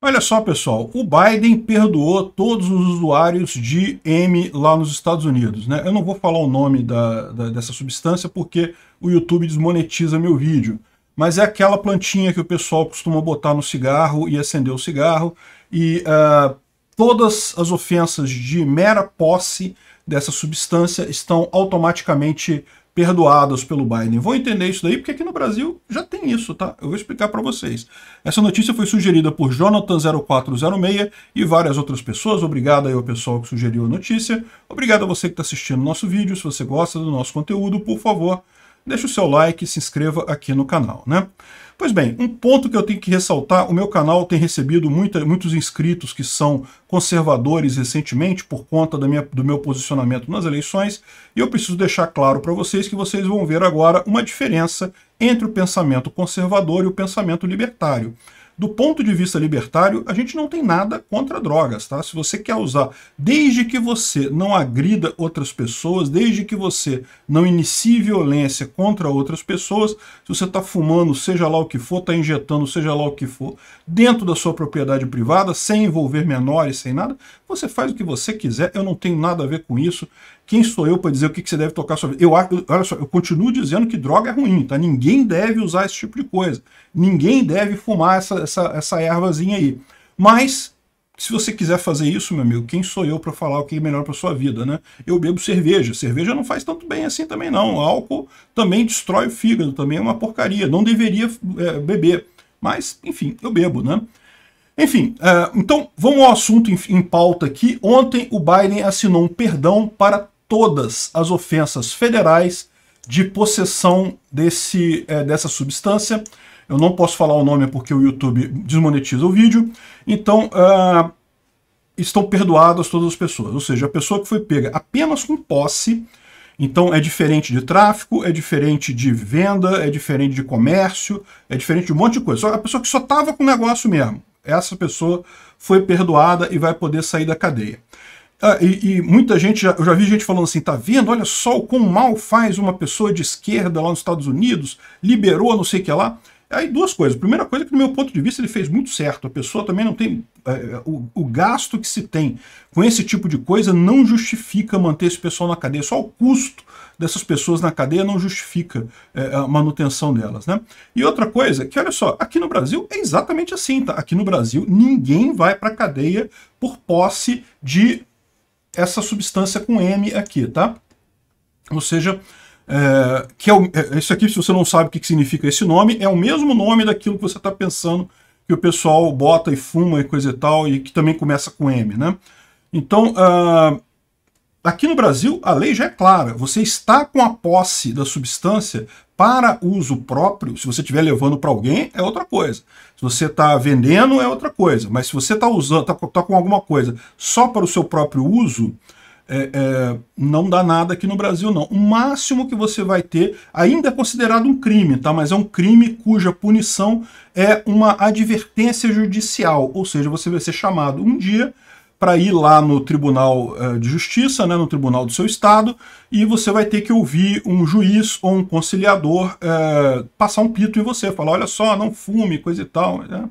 Olha só, pessoal, o Biden perdoou todos os usuários de M lá nos Estados Unidos. Né? Eu não vou falar o nome da, da, dessa substância porque o YouTube desmonetiza meu vídeo. Mas é aquela plantinha que o pessoal costuma botar no cigarro e acender o cigarro. E uh, todas as ofensas de mera posse dessa substância estão automaticamente perdoadas pelo Biden. Vão entender isso daí, porque aqui no Brasil já tem isso, tá? Eu vou explicar para vocês. Essa notícia foi sugerida por Jonathan0406 e várias outras pessoas. Obrigado aí ao pessoal que sugeriu a notícia. Obrigado a você que está assistindo nosso vídeo. Se você gosta do nosso conteúdo, por favor, deixe o seu like e se inscreva aqui no canal, né? Pois bem, um ponto que eu tenho que ressaltar, o meu canal tem recebido muita, muitos inscritos que são conservadores recentemente por conta minha, do meu posicionamento nas eleições, e eu preciso deixar claro para vocês que vocês vão ver agora uma diferença entre o pensamento conservador e o pensamento libertário do ponto de vista libertário, a gente não tem nada contra drogas, tá? Se você quer usar, desde que você não agrida outras pessoas, desde que você não inicie violência contra outras pessoas, se você está fumando, seja lá o que for, está injetando, seja lá o que for, dentro da sua propriedade privada, sem envolver menores, sem nada, você faz o que você quiser, eu não tenho nada a ver com isso, quem sou eu para dizer o que, que, você deve tocar sua vida? Eu, eu, olha só, eu continuo dizendo que droga é ruim, tá? Ninguém deve usar esse tipo de coisa. Ninguém deve fumar essa, essa, essa ervazinha aí. Mas, se você quiser fazer isso, meu amigo, quem sou eu para falar o que é melhor para sua vida, né? Eu bebo cerveja. Cerveja não faz tanto bem assim também, não. O álcool também destrói o fígado, também é uma porcaria. Não deveria é, beber. Mas, enfim, eu bebo, né? Enfim, é, então vamos ao assunto em pauta aqui. Ontem o Biden assinou um perdão para todas as ofensas federais de possessão desse, é, dessa substância. Eu não posso falar o nome porque o YouTube desmonetiza o vídeo. Então, uh, estão perdoadas todas as pessoas. Ou seja, a pessoa que foi pega apenas com posse, então é diferente de tráfico, é diferente de venda, é diferente de comércio, é diferente de um monte de coisa. Só a pessoa que só estava com o negócio mesmo. Essa pessoa foi perdoada e vai poder sair da cadeia. Ah, e, e, muita gente, já, eu já vi gente falando assim, tá vendo? Olha só o quão mal faz uma pessoa de esquerda lá nos Estados Unidos, liberou não sei o que lá. Aí duas coisas. Primeira coisa é que, do meu ponto de vista, ele fez muito certo. A pessoa também não tem... É, é, o, o, gasto que se tem com esse tipo de coisa não justifica manter esse pessoal na cadeia. Só o custo dessas pessoas na cadeia não justifica é, a manutenção delas, né? E outra coisa, que olha só, aqui no Brasil é exatamente assim, tá? Aqui no Brasil ninguém vai pra cadeia por posse de essa substância com M aqui, tá? Ou seja, é, que é, o, é isso aqui, se você não sabe o que, que significa esse nome, é o mesmo nome daquilo que você está pensando que o pessoal bota e fuma e coisa e tal, e que também começa com M, né? Então, uh, Aqui no Brasil, a lei já é clara. Você está com a posse da substância para uso próprio. Se você estiver levando para alguém, é outra coisa. Se você está vendendo, é outra coisa. Mas se você está usando, está tá com alguma coisa só para o seu próprio uso, é, é, não dá nada aqui no Brasil, não. O máximo que você vai ter ainda é considerado um crime, tá? Mas é um crime cuja punição é uma advertência judicial, ou seja, você vai ser chamado um dia para ir lá no Tribunal eh, de Justiça, né, no Tribunal do seu Estado, e você vai ter que ouvir um juiz ou um conciliador é, passar um pito em você, falar, olha só, não fume, coisa e tal. Né?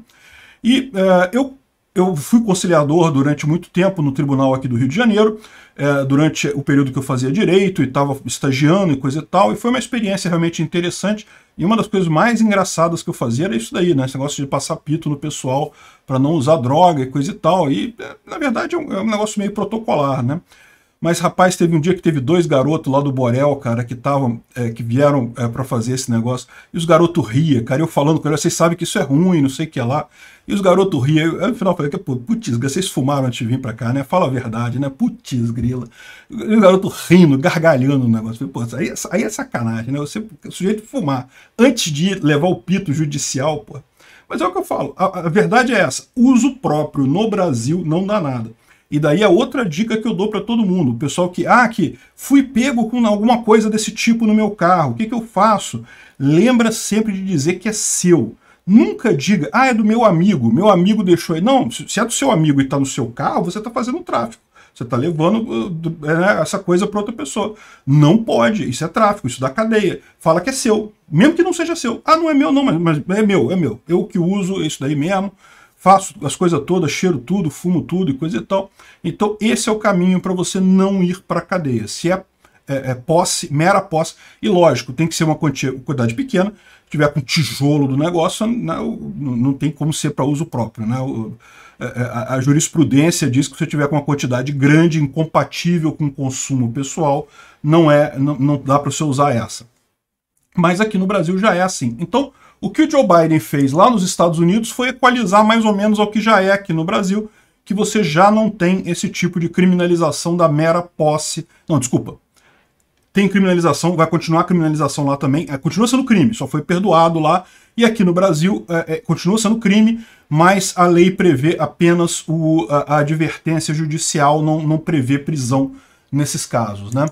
E é, eu eu fui conciliador durante muito tempo no tribunal aqui do Rio de Janeiro, é, durante o período que eu fazia direito e estava estagiando e coisa e tal, e foi uma experiência realmente interessante. E uma das coisas mais engraçadas que eu fazia era isso daí, né? Esse negócio de passar pito no pessoal para não usar droga e coisa e tal. E, é, na verdade, é um, é um negócio meio protocolar, né? Mas, rapaz, teve um dia que teve dois garotos lá do Borel, cara, que tavam, é, que vieram é, para fazer esse negócio. E os garotos ria, cara. Eu falando com eles, vocês sabem que isso é ruim, não sei o que é lá. E os garotos ria. Eu, no final, falei, putz, vocês fumaram antes de vir pra cá, né? Fala a verdade, né? Putz, grila. E o garoto rindo, gargalhando o negócio. Falei, pô, aí, é, aí é sacanagem, né? Você, o sujeito fumar antes de levar o pito judicial, pô. Mas é o que eu falo. a, a verdade é essa. Uso próprio no Brasil não dá nada. E daí a outra dica que eu dou para todo mundo, o pessoal que, ah, que fui pego com alguma coisa desse tipo no meu carro, o que, que eu faço? Lembra sempre de dizer que é seu. Nunca diga, ah, é do meu amigo, meu amigo deixou aí. Não, se é do seu amigo e está no seu carro, você está fazendo tráfico. Você está levando né, essa coisa para outra pessoa. Não pode, isso é tráfico, isso dá cadeia. Fala que é seu, mesmo que não seja seu. Ah, não é meu, não, mas, mas é meu, é meu. Eu que uso isso daí mesmo faço as coisas todas, cheiro tudo, fumo tudo e coisa e tal. Então esse é o caminho para você não ir para a cadeia. Se é, é, é, posse, mera posse, e lógico, tem que ser uma quantia, quantidade pequena, se tiver com tijolo do negócio, né, não, não tem como ser para uso próprio. Né? É, é, a, a jurisprudência diz que se você tiver com uma quantidade grande, incompatível com o consumo pessoal, não, é, não, não dá para você usar essa. Mas aqui no Brasil já é assim. Então, o que o Joe Biden fez lá nos Estados Unidos foi equalizar mais ou menos ao que já é aqui no Brasil, que você já não tem esse tipo de criminalização da mera posse. Não, desculpa. Tem criminalização, vai continuar a criminalização lá também. É, continua sendo crime, só foi perdoado lá. E aqui no Brasil é, é, continua sendo crime, mas a lei prevê apenas o, a, a advertência judicial, não, não prevê prisão nesses casos, né?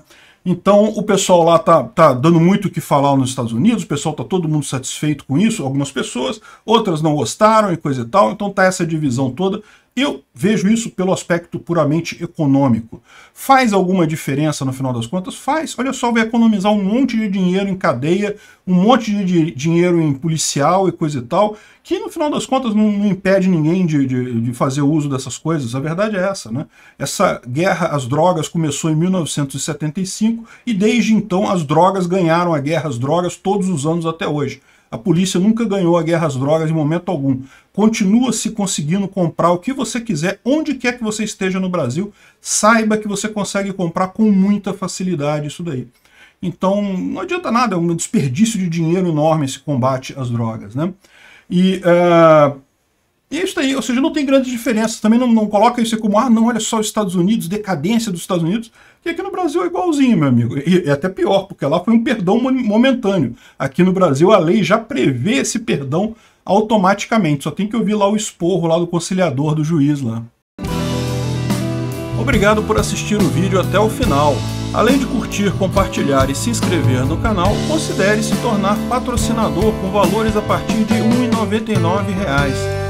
Então o pessoal lá tá, tá dando muito o que falar nos Estados Unidos, o pessoal tá todo mundo satisfeito com isso, algumas pessoas, outras não gostaram e coisa e tal, então tá essa divisão toda eu vejo isso pelo aspecto puramente econômico. Faz alguma diferença no final das contas? Faz. Olha só, vai economizar um monte de dinheiro em cadeia, um monte de dinheiro em policial e coisa e tal, que no final das contas não, não impede ninguém de, de, de, fazer uso dessas coisas. A verdade é essa, né? Essa guerra às drogas começou em 1975 e desde então as drogas ganharam a guerra às drogas todos os anos até hoje. A polícia nunca ganhou a guerra às drogas em momento algum. Continua-se conseguindo comprar o que você quiser, onde quer que você esteja no Brasil. Saiba que você consegue comprar com muita facilidade isso daí. Então, não adianta nada, é um desperdício de dinheiro enorme esse combate às drogas, né? E... Uh e é isso aí, ou seja, não tem grandes diferenças. Também não, não coloca isso como, ah, não, olha só os Estados Unidos, decadência dos Estados Unidos. E aqui no Brasil é igualzinho, meu amigo. E é até pior, porque lá foi um perdão momentâneo. Aqui no Brasil a lei já prevê esse perdão automaticamente. Só tem que ouvir lá o esporro lá do conciliador, do juiz lá. Obrigado por assistir o vídeo até o final. Além de curtir, compartilhar e se inscrever no canal, considere se tornar patrocinador com valores a partir de R$ 1,99